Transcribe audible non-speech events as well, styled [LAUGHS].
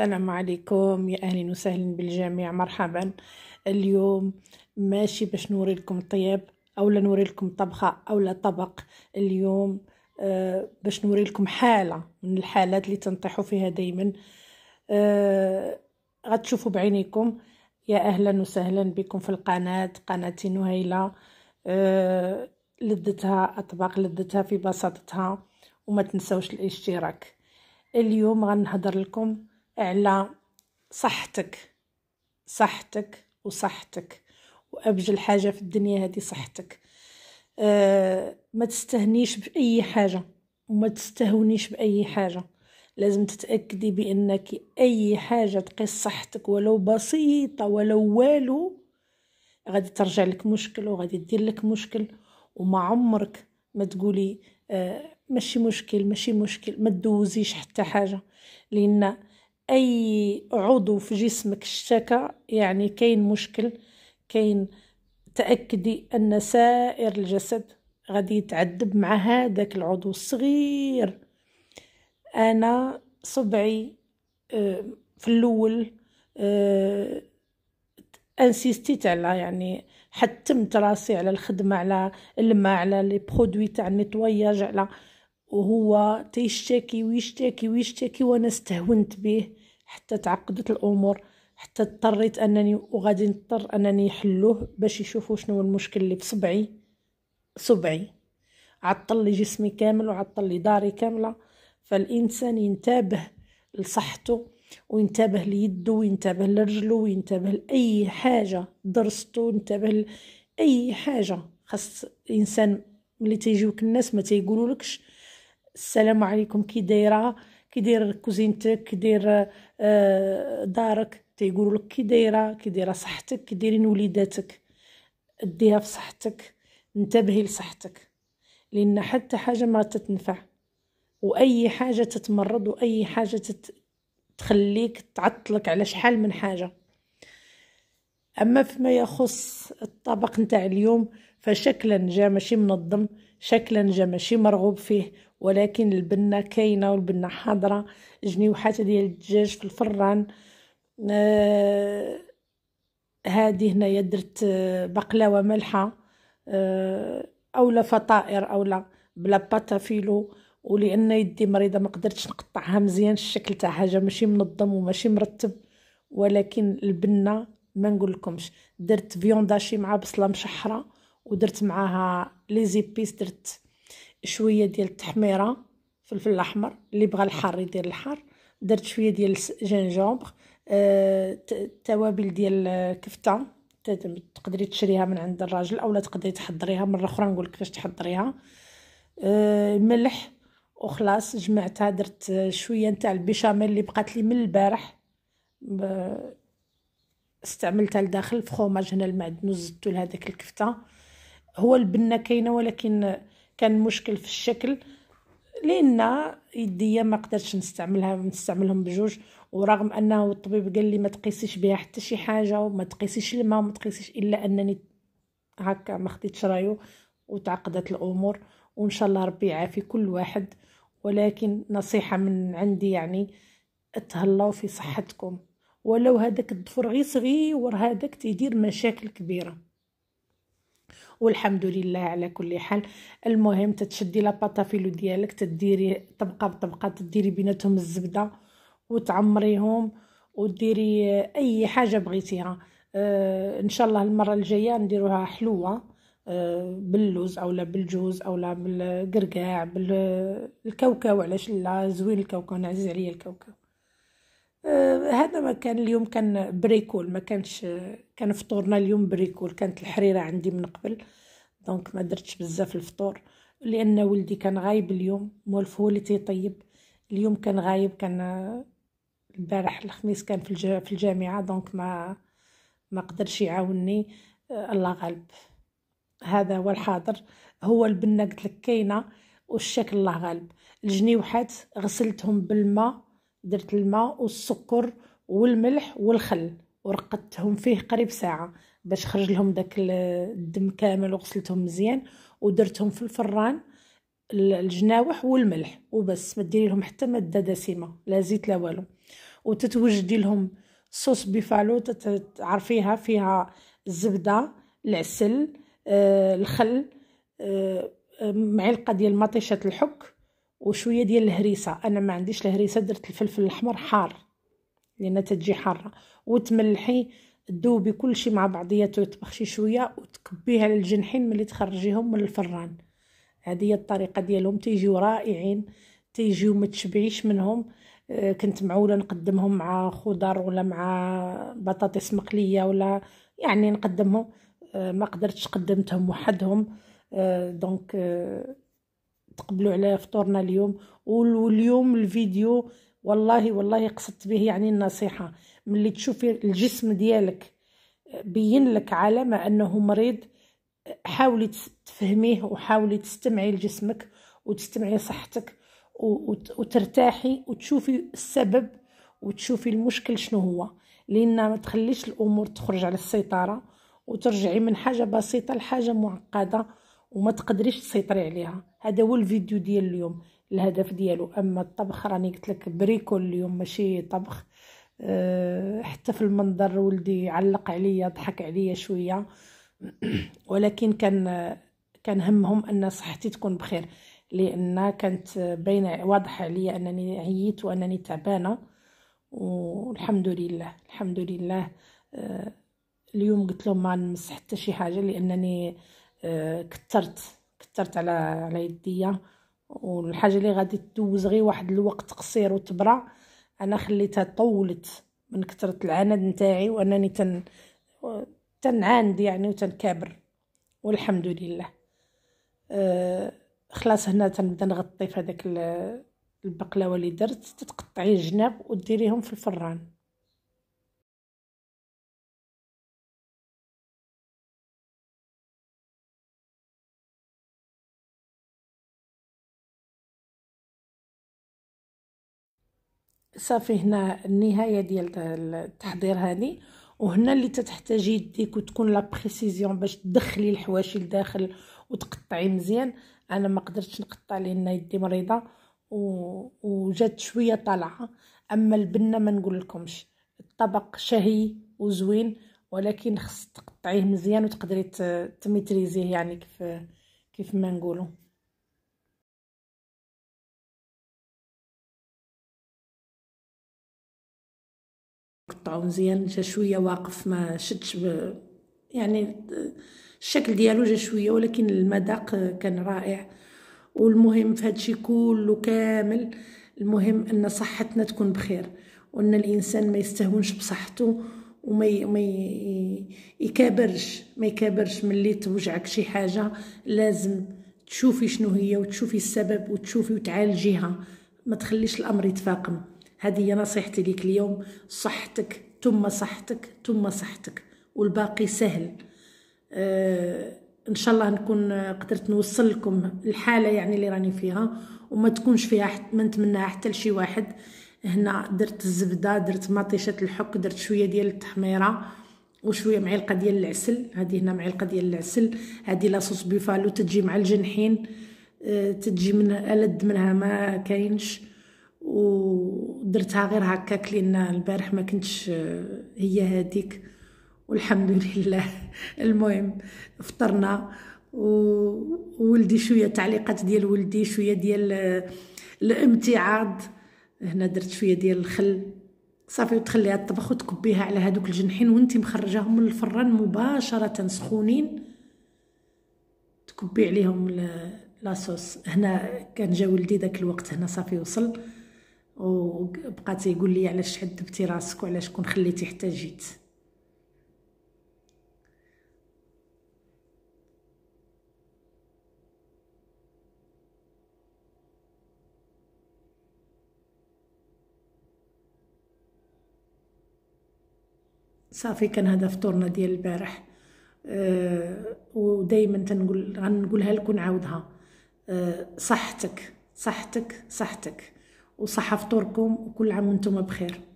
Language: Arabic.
السلام عليكم يا اهلا وسهلا بالجميع مرحبا اليوم ماشي باش نوري لكم طياب اولا نوري لكم طبخه اولا طبق اليوم آه باش نوري لكم حاله من الحالات اللي تنطيحوا فيها دائما آه غتشوفوا بعينيكم يا اهلا وسهلا بكم في القناه قناتي نهيله آه لذتها اطباق لذتها في بساطتها وما تنسوش الاشتراك اليوم غنهضر لكم على صحتك صحتك وصحتك وابجل حاجه في الدنيا هذه صحتك أه ما تستهنيش باي حاجه وما تستهونيش باي حاجه لازم تتاكدي بانك اي حاجه تقيس صحتك ولو بسيطه ولو والو غادي ترجع لك مشكل وغادي دير لك مشكل وما عمرك ما تقولي أه ماشي مشكل ماشي مشكل ما تدوزيش حتى حاجه لان اي عضو في جسمك اشتكى يعني كاين مشكل كاين تاكدي ان سائر الجسد غادي يتعذب مع هذاك العضو الصغير انا صبعي آه، في الاول آه، انسيستيت على يعني حتمت راسي على الخدمه على الماء على لي برودوي تاع النيطواياج على وهو تيشتكي ويشتكي ويشتكي وانا استهونت به حتى تعقدت الامور حتى اضطريت انني وغادي نضطر انني نحلوه باش يشوفوا شنو المشكل اللي في صبعي صبعي عطل لي جسمي كامل وعطل لي داري كامله فالانسان ينتبه لصحته وينتبه ليده وينتبه لرجله وينتبه لاي حاجه درسته وينتبه لاي حاجه خاص الانسان ملي تيجيوك الناس ما تيقولولكش السلام عليكم كي دايره كي داير كوزينتك كي داير دارك تيقولوا لك كي دايره كي دايره صحتك كي دايرين وليداتك ديها في صحتك انتبهي لصحتك لان حتى حاجه ما تتنفع واي حاجه تتمرض واي حاجه تت... تخليك تعطلك على شحال من حاجه اما فيما يخص الطبق نتاع اليوم فشكلا جا ماشي منظم شكلا جا ماشي مرغوب فيه ولكن البنه كاينه والبنه حاضره جنيوحات ديال الدجاج في الفران آه هذه هنايا درت آه، بقلاوه مالحه آه اولا فطائر اولا بلا باتافيلو ولان يدي مريضه ما قدرتش نقطعها مزيان الشكل تاعها جا ماشي منظم وماشي مرتب ولكن البنه ما نقول لكمش درت فيونداشي مع بصله مشحره ودرت معاها لي زيبيس درت شويه ديال التحميره فلفل احمر اللي بغى الحار يدير الحار درت شويه ديال الجنجوبر آه، التوابل آه ديال الكفته تقدري تشريها من عند الراجل اولا تقدري تحضريها مره اخرى نقول لك كيفاش تحضريها آه ملح وخلاص جمعتها درت آه، شويه نتاع البيشاميل اللي بقات لي من البارح استعملتها لداخل الفخوماج هنا المعدن زدتو لهذاك الكفته هو البنه كاينه ولكن كان مشكل في الشكل لان يديا ما قدرتش نستعملها نستعملهم بجوج ورغم انه الطبيب قال لي ما تقيسيش بها حتى شي حاجه وما تقيسيش الماء وما تقيسيش الا انني هكا ما خديتش رايو وتعقدت الامور وان شاء الله ربي يعافي كل واحد ولكن نصيحه من عندي يعني تهلاو في صحتكم ولو هذاك الضفر غير صغير هذاك تيدير مشاكل كبيره والحمد لله على كل حال المهم تتشدي فيلو ديالك تديري طبقه بطبقه تديري بيناتهم الزبده وتعمريهم وديري اي حاجه بغيتيها آه ان شاء الله المره الجايه نديروها حلوه آه باللوز اولا بالجوز اولا بالقرقاع بالكاوكاو علاش لا زوين الكاوكاو انا عزيز عليا الكاوكاو آه، هذا ما كان اليوم كان بريكول ما كانش كان فطورنا اليوم بريكول كانت الحريره عندي من قبل دونك ما درتش بزاف الفطور لان ولدي كان غايب اليوم موالف هو اللي تيطيب اليوم كان غايب كان آه، البارح الخميس كان في في الجامعه دونك ما ما قدرش يعاونني آه، الله غالب هذا هو الحاضر هو البنه قلت لك كاينه والشكل الله غالب الجنيوحات غسلتهم بالماء درت الماء والسكر والملح والخل ورقدتهم فيه قريب ساعه باش خرج لهم داك الدم كامل وغسلتهم مزيان ودرتهم في الفران الجناوح والملح وبس ما ديري لهم حتى ماده دسمه لا زيت لا والو وتتوجدي لهم صوص بيفالو تعرفيها فيها الزبده العسل آه الخل آه،, آه معلقه ديال مطيشه الحك وشويه ديال الهريسه انا ما عنديش الهريسه درت الفلفل الاحمر حار لان تتجي حاره وتملحي ذوبي كل شيء مع بعضياته يطبخ شي شويه وتكبيها على الجنحين ملي تخرجيهم من الفران هذه هي الطريقه ديالهم تيجيو رائعين تيجيو ما تشبعيش منهم آه، كنت معوله نقدمهم مع خضر ولا مع بطاطس مقليه ولا يعني نقدمهم آه، ما قدرتش قدمتهم وحدهم آه، دونك تقبلوا على فطورنا اليوم واليوم الفيديو والله والله قصدت به يعني النصيحة ملي تشوفي الجسم ديالك بين لك علامة أنه مريض حاولي تفهميه وحاولي تستمعي لجسمك وتستمعي صحتك وترتاحي وتشوفي السبب وتشوفي المشكل شنو هو لان ما تخليش الامور تخرج على السيطره وترجعي من حاجه بسيطه لحاجه معقده وما تقدريش تسيطري عليها هذا هو الفيديو ديال اليوم الهدف ديالو اما الطبخ راني قلت لك بريكو اليوم ماشي طبخ أه حتى في المنظر ولدي علق عليا ضحك عليا شويه [CLEARS THROAT] ولكن كان كان همهم ان صحتي تكون بخير لان كانت باينه واضحه عليا انني عييت وانني تعبانه والحمد لله الحمد لله أه اليوم قلت لهم ما نمس حتى شي حاجه لانني أه كثرت كترت على على يديا والحاجه اللي غادي تدوز غير واحد الوقت قصير وتبرع انا خليتها طولت من كثره العناد نتاعي وانني تن تنعاند يعني وتنكابر والحمد لله أه خلاص هنا تنبدا نغطي في هذاك البقلاوه اللي درت تتقطعي الجناب وديريهم في الفران صافي هنا النهايه ديال التحضير هذه وهنا اللي تتحتاجي يديك وتكون لا بريسيزيون باش تدخلي الحواشي لداخل وتقطعي مزيان انا ما قدرتش نقطع لان يدي مريضه و... وجات شويه طالعه اما البنه ما نقول لكمش الطبق شهي وزوين ولكن خص تقطعيه مزيان وتقدري تميتريزيه يعني كيف كيف ما نقولوا قطعه مزيان جا شويه واقف ما شدش ب... يعني الشكل ديالو جا شويه ولكن المذاق كان رائع والمهم في هادشي كله كامل المهم ان صحتنا تكون بخير وان الانسان ما يستهونش بصحته وما ي... ما ي... يكابرش ما يكابرش ملي توجعك شي حاجه لازم تشوفي شنو هي وتشوفي السبب وتشوفي وتعالجيها ما تخليش الامر يتفاقم هذه هي نصيحتي ليك اليوم صحتك ثم صحتك ثم صحتك والباقي سهل آه ان شاء الله نكون آه، قدرت نوصل لكم الحاله يعني اللي راني فيها وما تكونش فيها حت ما نتمناها حتى لشي واحد هنا درت الزبده درت مطيشه الحك درت شويه ديال التحميره وشويه معلقه ديال العسل هذه هنا معلقه ديال العسل هذه لاصوص بيفالو تجي مع الجنحين آه، تجي من ألد منها ما كاينش ودرتها غير هكاك لان البارح ما كنتش آه، هي هذيك والحمد لله [LAUGHS] المهم فطرنا وولدي شويه تعليقات ديال ولدي شويه ديال آه، الامتعاض هنا درت شويه ديال الخل صافي وتخليها الطبخ وتكبيها على هذوك الجنحين وانت مخرجاهم من الفران مباشره سخونين تكبي عليهم آه، لاصوص هنا كان جا ولدي داك الوقت هنا صافي وصل وبقى تيقول لي علاش حدبتي راسك وعلاش كون خليتي حتى جيت صافي كان هذا فطورنا ديال البارح أه ودائما تنقول غنقولها لك ونعاودها أه صحتك صحتك صحتك وصحة فطوركم وكل عام وانتم بخير